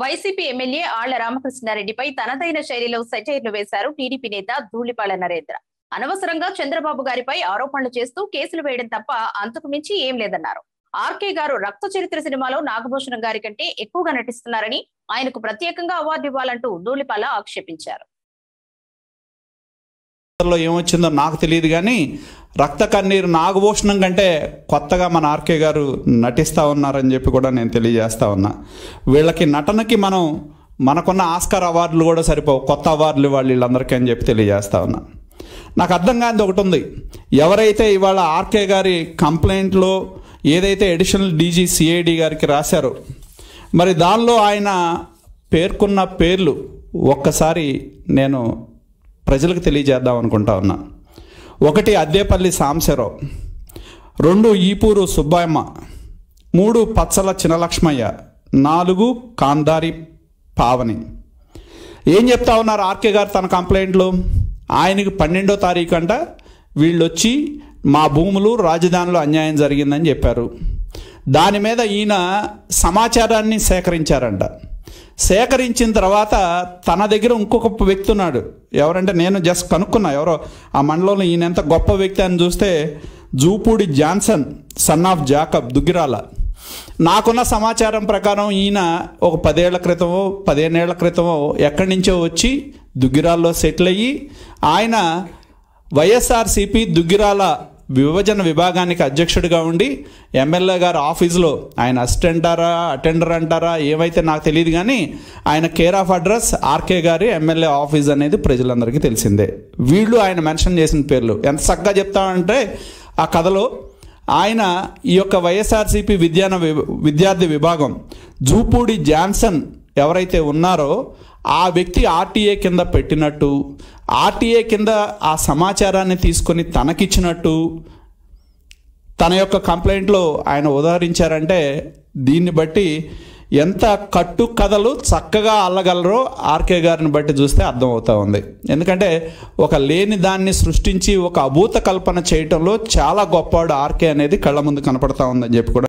YCP MLA ఆళ్ల రామకృష్ణారెడ్డిపై తనదైన శైలిలో సెటైర్లు వేశారు టీడీపీ నేత ధూళిపాల నరేంద్ర అనవసరంగా చంద్రబాబు గారిపై ఆరోపణలు చేస్తూ కేసులు వేయడం తప్ప అంతకు మించి ఏం లేదన్నారు ఆర్కే గారు రక్త చరిత్ర సినిమాలో నాగభూషణం గారి కంటే ఎక్కువగా నటిస్తున్నారని ఆయనకు ప్రత్యేకంగా అవార్డు ఇవ్వాలంటూ ధూళిపాల ఆక్షేపించారు పాత్రలో ఏమొచ్చిందో నాకు తెలియదు కానీ రక్త కన్నీరు నాగభూషణం కంటే కొత్తగా మన ఆర్కే గారు నటిస్తూ ఉన్నారని చెప్పి కూడా నేను తెలియజేస్తా ఉన్నా వీళ్ళకి నటనకి మనం మనకున్న ఆస్కార్ అవార్డులు కూడా సరిపోవు కొత్త అవార్డులు వాళ్ళు వీళ్ళందరికీ అని చెప్పి తెలియజేస్తా ఉన్నా నాకు అర్థం కానిది ఒకటి ఉంది ఎవరైతే ఇవాళ ఆర్కే గారి కంప్లైంట్లో ఏదైతే ఎడిషనల్ డీజీ సిఐడి గారికి రాశారో మరి దానిలో ఆయన పేర్కొన్న పేర్లు ఒక్కసారి నేను ప్రజలకు తెలియజేద్దాం అనుకుంటా ఉన్నా ఒకటి అద్దేపల్లి సాంశరావు రెండు ఈపూరు సుబ్బాయమ్మ మూడు పచ్చల చినలక్ష్మయ్య నాలుగు కాందారి పావని ఏం చెప్తా ఉన్నారు ఆర్కే గారు తన కంప్లైంట్లో ఆయనకి పన్నెండో తారీఖు అంట వీళ్ళు వచ్చి మా భూములు రాజధానిలో అన్యాయం జరిగిందని చెప్పారు దాని మీద ఈయన సమాచారాన్ని సేకరించారంట సేకరించిన తర్వాత తన దగ్గర ఇంకొక వ్యక్తి ఉన్నాడు ఎవరంటే నేను జస్ట్ కనుక్కున్నా ఎవరో ఆ మండలంలో ఈయన ఎంత గొప్ప వ్యక్తి అని చూస్తే Jupudi Johnson son of Jacob Duggirala నాకున్న సమాచారం ప్రకారం ఈయన ఒక పదేళ్ల క్రితమో పదిహేనేళ్ల క్రితమో ఎక్కడి నుంచో వచ్చి దుగ్గిరాల్లో సెటిల్ అయ్యి ఆయన వైఎస్ఆర్సిపి దుగ్గిరాల విభజన విభాగానికి అధ్యక్షుడిగా ఉండి ఎమ్మెల్యే గారు ఆఫీస్లో ఆయన అసిస్టెంటారా అటెండర్ అంటారా ఏమైతే నాకు తెలియదు కానీ ఆయన కేర్ ఆఫ్ అడ్రస్ ఆర్కే గారి ఎమ్మెల్యే ఆఫీస్ అనేది ప్రజలందరికీ తెలిసిందే వీళ్ళు ఆయన మెన్షన్ చేసిన పేర్లు ఎంత చక్కగా చెప్తామంటే ఆ కథలో ఆయన ఈ యొక్క వైఎస్ఆర్సీపీ విద్యాన విద్యార్థి విభాగం జూపూడి జాన్సన్ ఎవరైతే ఉన్నారో ఆ వ్యక్తి ఆర్టీఏ కింద పెట్టినట్టు ఆర్టీఏ కింద ఆ సమాచారాన్ని తీసుకొని తనకిచ్చినట్టు తన యొక్క కంప్లైంట్లో ఆయన ఉదాహరించారంటే దీన్ని బట్టి ఎంత కట్టు కథలు చక్కగా అల్లగలరో ఆర్కే గారిని బట్టి చూస్తే అర్థమవుతూ ఉంది ఎందుకంటే ఒక లేని దాన్ని సృష్టించి ఒక అభూత కల్పన చేయటంలో చాలా గొప్పవాడు ఆర్కే అనేది కళ్ళ ముందు కనపడతా ఉందని చెప్పి కూడా